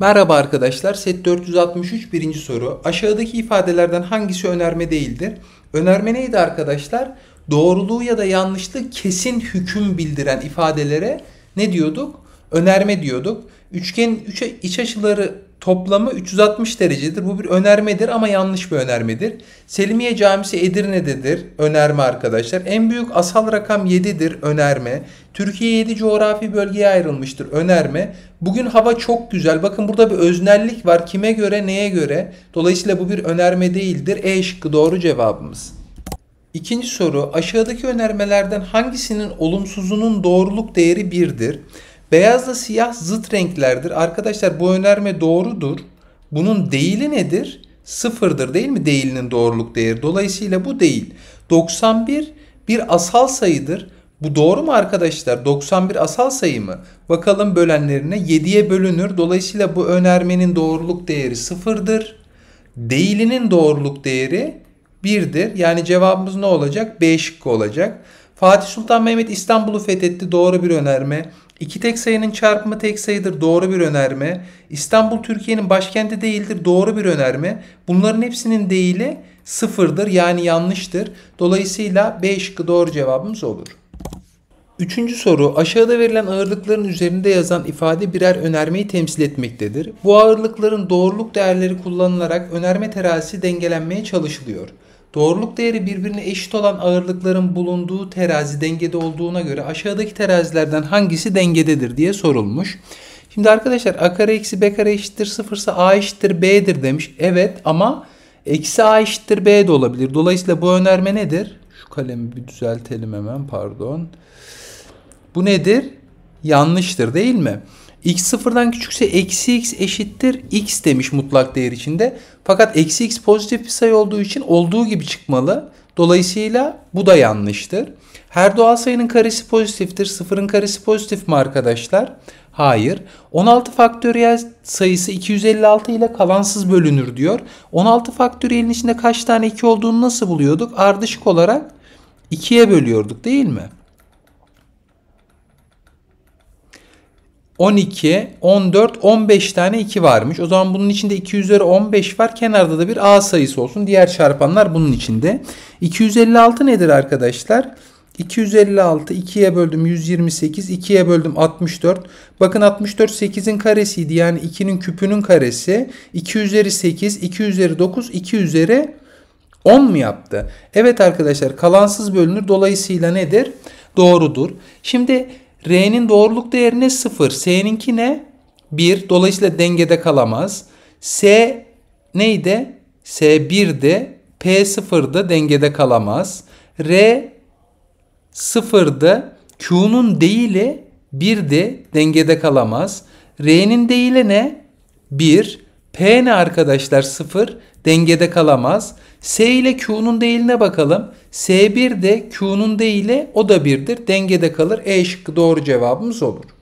Merhaba arkadaşlar. Set 463 birinci soru. Aşağıdaki ifadelerden hangisi önerme değildir? Önerme neydi arkadaşlar? Doğruluğu ya da yanlışlığı kesin hüküm bildiren ifadelere ne diyorduk? önerme diyorduk. Üçgenin üç, iç açıları toplamı 360 derecedir. Bu bir önermedir ama yanlış bir önermedir. Selimiye Camisi Edirne'dedir. Önerme arkadaşlar. En büyük asal rakam 7'dir. Önerme. Türkiye 7 coğrafi bölgeye ayrılmıştır. Önerme. Bugün hava çok güzel. Bakın burada bir öznellik var. Kime göre, neye göre? Dolayısıyla bu bir önerme değildir. E şıkkı doğru cevabımız. İkinci soru aşağıdaki önermelerden hangisinin olumsuzunun doğruluk değeri 1'dir? Beyazla siyah zıt renklerdir. Arkadaşlar bu önerme doğrudur. Bunun değili nedir? Sıfırdır değil mi değilinin doğruluk değeri? Dolayısıyla bu değil. 91 bir asal sayıdır. Bu doğru mu arkadaşlar? 91 asal sayı mı? Bakalım bölenlerine 7'ye bölünür. Dolayısıyla bu önermenin doğruluk değeri sıfırdır. Değilinin doğruluk değeri 1'dir. Yani cevabımız ne olacak? B şıkkı olacak. Fatih Sultan Mehmet İstanbul'u fethetti. Doğru bir önerme. İki tek sayının çarpımı tek sayıdır doğru bir önerme. İstanbul Türkiye'nin başkenti değildir doğru bir önerme. Bunların hepsinin değili sıfırdır yani yanlıştır. Dolayısıyla B şıkkı doğru cevabımız olur. Üçüncü soru aşağıda verilen ağırlıkların üzerinde yazan ifade birer önermeyi temsil etmektedir. Bu ağırlıkların doğruluk değerleri kullanılarak önerme terazisi dengelenmeye çalışılıyor. Doğruluk değeri birbirine eşit olan ağırlıkların bulunduğu terazi dengede olduğuna göre aşağıdaki terazilerden hangisi dengededir diye sorulmuş. Şimdi arkadaşlar a kare eksi b kare eşittir sıfırsa a eşittir b'dir demiş. Evet ama eksi a eşittir b de olabilir. Dolayısıyla bu önerme nedir? Şu kalemi bir düzeltelim hemen pardon. Bu nedir? yanlıştır değil mi? x sıfırdan küçükse eksi x eşittir x demiş mutlak değer içinde. Fakat eksi x pozitif bir sayı olduğu için olduğu gibi çıkmalı. Dolayısıyla bu da yanlıştır. Her doğal sayının karesi pozitiftir. Sıfırın karesi pozitif mi arkadaşlar? Hayır. 16 faktöriyel sayısı 256 ile kalansız bölünür diyor. 16 faktöriyelin içinde kaç tane 2 olduğunu nasıl buluyorduk? Ardışık olarak 2'ye bölüyorduk değil mi? 12, 14, 15 tane 2 varmış. O zaman bunun içinde 2 üzeri 15 var. Kenarda da bir A sayısı olsun. Diğer çarpanlar bunun içinde. 256 nedir arkadaşlar? 256 2'ye böldüm 128 2'ye böldüm 64 bakın 64 8'in karesiydi yani 2'nin küpünün karesi 2 üzeri 8 2 üzeri 9 2 üzeri 10 mu yaptı? Evet arkadaşlar kalansız bölünür dolayısıyla nedir? Doğrudur. Şimdi R'nin doğruluk değeri ne? 0. S'ninki ne? 1. Dolayısıyla dengede kalamaz. S neydi? S1'di. P0'dı. Dengede kalamaz. R 0'dı. Q'nun değili 1'di. Dengede kalamaz. R'nin değili ne? 1. P ne arkadaşlar? 0 dengede kalamaz. S ile Q'nun değiline bakalım. S1 de Q'nun değili o da 1'dir. Dengede kalır. E şıkkı doğru cevabımız olur.